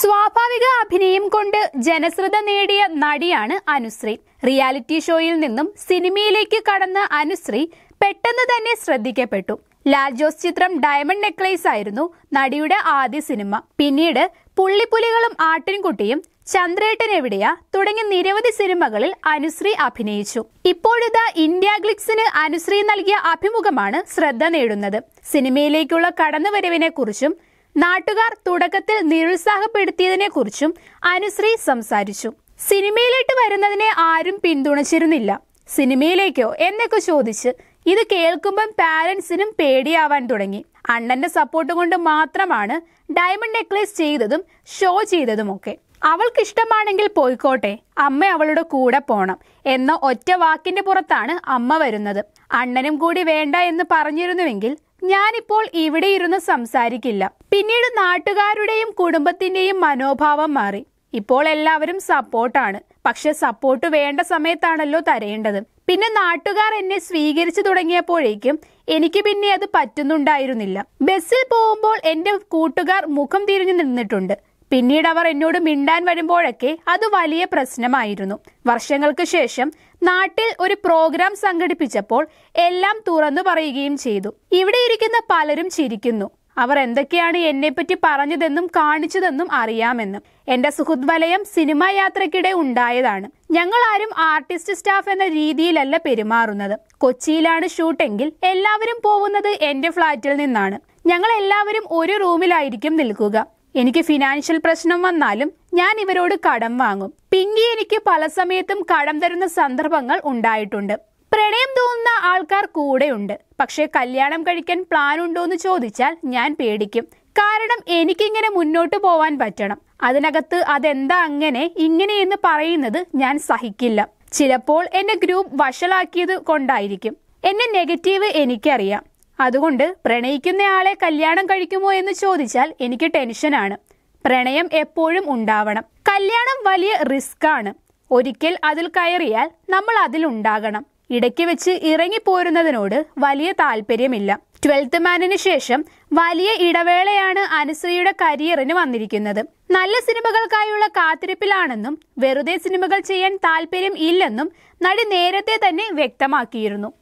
സ്വാഭാവിക അഭിനയം കൊണ്ട് ജനശ്രദ്ധ നേടിയ നടിയാണ് അനുശ്രീ റിയാലിറ്റി ഷോയിൽ നിന്നും സിനിമയിലേക്ക് കടന്ന അനുശ്രീ പെട്ടെന്ന് തന്നെ ശ്രദ്ധിക്കപ്പെട്ടു ലാൽ ജോസ് ചിത്രം ഡയമണ്ട് നെക്ലേസ് ആയിരുന്നു നടിയുടെ ആദ്യ സിനിമ പിന്നീട് പുള്ളിപ്പുലികളും ആട്ടിൻകുട്ടിയും ചന്ദ്രേട്ടൻ എവിടെയാ തുടങ്ങി നിരവധി സിനിമകളിൽ അനുശ്രീ അഭിനയിച്ചു ഇപ്പോഴത്തെ ഇന്ത്യ ഗ്ലിക്സിന് അനുശ്രീ നൽകിയ അഭിമുഖമാണ് ശ്രദ്ധ നേടുന്നത് സിനിമയിലേക്കുള്ള കടന്നുവരവിനെ കുറിച്ചും നാട്ടുകാർ തുടക്കത്തിൽ നിരുത്സാഹപ്പെടുത്തിയതിനെക്കുറിച്ചും അനുശ്രീ സംസാരിച്ചു സിനിമയിലേട്ട് വരുന്നതിനെ ആരും പിന്തുണച്ചിരുന്നില്ല സിനിമയിലേക്കോ എന്നൊക്കെ ചോദിച്ച് ഇത് കേൾക്കുമ്പം പാരൻസിനും പേടിയാവാൻ തുടങ്ങി അണ്ണന്റെ സപ്പോർട്ട് കൊണ്ട് മാത്രമാണ് ഡയമണ്ട് നെക്ലേസ് ചെയ്തതും ഷോ ചെയ്തതുമൊക്കെ അവൾക്ക് ഇഷ്ടമാണെങ്കിൽ പോയിക്കോട്ടെ അമ്മ അവളുടെ കൂടെ പോണം എന്ന ഒറ്റ വാക്കിന്റെ പുറത്താണ് അമ്മ വരുന്നത് അണ്ണനും കൂടി വേണ്ട എന്ന് പറഞ്ഞിരുന്നുവെങ്കിൽ ഞാനിപ്പോൾ ഇവിടെ ഇരുന്ന് സംസാരിക്കില്ല പിന്നീട് നാട്ടുകാരുടെയും കുടുംബത്തിന്റെയും മനോഭാവം മാറി ഇപ്പോൾ എല്ലാവരും സപ്പോർട്ടാണ് പക്ഷെ സപ്പോർട്ട് വേണ്ട സമയത്താണല്ലോ തരേണ്ടത് പിന്നെ നാട്ടുകാർ എന്നെ സ്വീകരിച്ചു തുടങ്ങിയപ്പോഴേക്കും എനിക്ക് പിന്നെ അത് പറ്റുന്നുണ്ടായിരുന്നില്ല ബസ്സിൽ പോകുമ്പോൾ എൻ്റെ കൂട്ടുകാർ മുഖം തിരിഞ്ഞു നിന്നിട്ടുണ്ട് പിന്നീട് അവർ എന്നോട് മിണ്ടാൻ വരുമ്പോഴൊക്കെ അത് വലിയ പ്രശ്നമായിരുന്നു വർഷങ്ങൾക്ക് ശേഷം നാട്ടിൽ ഒരു പ്രോഗ്രാം സംഘടിപ്പിച്ചപ്പോൾ എല്ലാം തുറന്നു പറയുകയും ചെയ്തു ഇവിടെ ഇരിക്കുന്ന പലരും ചിരിക്കുന്നു അവർ എന്തൊക്കെയാണ് എന്നെപ്പറ്റി പറഞ്ഞതെന്നും കാണിച്ചതെന്നും അറിയാമെന്നും എന്റെ സുഹൃത് വലയം സിനിമാ യാത്രക്കിടെ ഉണ്ടായതാണ് ഞങ്ങൾ ആരും ആർട്ടിസ്റ്റ് സ്റ്റാഫ് എന്ന രീതിയിലല്ല പെരുമാറുന്നത് കൊച്ചിയിലാണ് ഷൂട്ടെങ്കിൽ എല്ലാവരും പോകുന്നത് എന്റെ ഫ്ളാറ്റിൽ നിന്നാണ് ഞങ്ങൾ എല്ലാവരും ഒരു റൂമിലായിരിക്കും നിൽക്കുക എനിക്ക് ഫിനാൻഷ്യൽ പ്രശ്നം വന്നാലും ഞാൻ ഇവരോട് കടം വാങ്ങും പിങ്കി എനിക്ക് പല സമയത്തും കടം തരുന്ന സന്ദർഭങ്ങൾ ഉണ്ടായിട്ടുണ്ട് പ്രണയം തോന്നുന്ന ആൾക്കാർ കൂടെയുണ്ട് പക്ഷേ കല്യാണം കഴിക്കാൻ പ്ലാൻ ഉണ്ടോ എന്ന് ചോദിച്ചാൽ ഞാൻ പേടിക്കും കാരണം എനിക്കിങ്ങനെ മുന്നോട്ട് പോവാൻ പറ്റണം അതിനകത്ത് അതെന്താ അങ്ങനെ ഇങ്ങനെയെന്ന് പറയുന്നത് ഞാൻ സഹിക്കില്ല ചിലപ്പോൾ എന്നെ ഗ്രൂപ്പ് വഷളാക്കിയത് കൊണ്ടായിരിക്കും എന്നെ നെഗറ്റീവ് എനിക്കറിയാം അതുകൊണ്ട് പ്രണയിക്കുന്നയാളെ കല്യാണം കഴിക്കുമോ എന്ന് ചോദിച്ചാൽ എനിക്ക് ടെൻഷനാണ് പ്രണയം എപ്പോഴും ഉണ്ടാവണം കല്യാണം വലിയ റിസ്ക് ആണ് ഒരിക്കൽ അതിൽ കയറിയാൽ നമ്മൾ അതിൽ ഉണ്ടാകണം ഇടയ്ക്ക് വെച്ച് ഇറങ്ങിപ്പോരുന്നതിനോട് വലിയ താല്പര്യമില്ല ട്വൽത്ത് മാനിന് ശേഷം വലിയ ഇടവേളയാണ് അനുശ്രീയുടെ കരിയറിന് വന്നിരിക്കുന്നത് നല്ല സിനിമകൾക്കായുള്ള കാത്തിരിപ്പിലാണെന്നും വെറുതെ സിനിമകൾ ചെയ്യാൻ താല്പര്യം ഇല്ലെന്നും നടി നേരത്തെ തന്നെ വ്യക്തമാക്കിയിരുന്നു